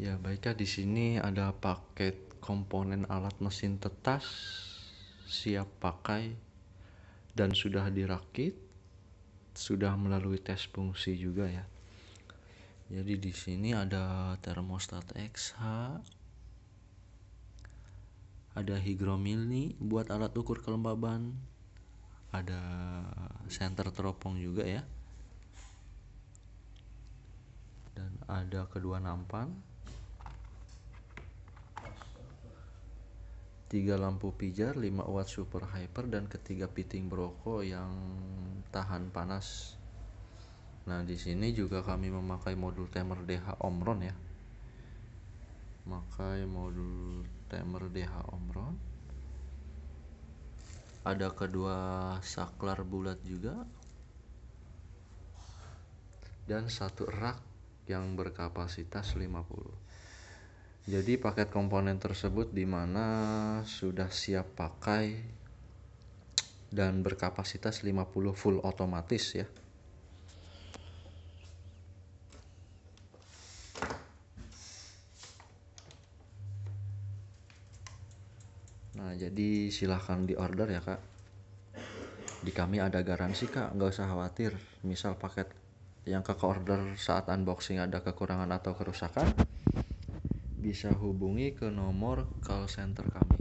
Ya, baiklah di sini ada paket komponen alat mesin tetas siap pakai dan sudah dirakit, sudah melalui tes fungsi juga ya. Jadi di sini ada termostat XH, ada higromilni buat alat ukur kelembaban, ada senter teropong juga ya. Dan ada kedua nampan tiga lampu pijar, 5 watt super hyper dan ketiga piting broko yang tahan panas. Nah, di sini juga kami memakai modul timer DH Omron ya. Makai modul timer DH Omron. Ada kedua saklar bulat juga. Dan satu rak yang berkapasitas 50 jadi paket komponen tersebut dimana sudah siap pakai dan berkapasitas 50 full otomatis ya Nah, jadi silahkan di order ya kak. Di kami ada garansi kak, nggak usah khawatir. Misal paket yang ke order saat unboxing ada kekurangan atau kerusakan, bisa hubungi ke nomor call center kami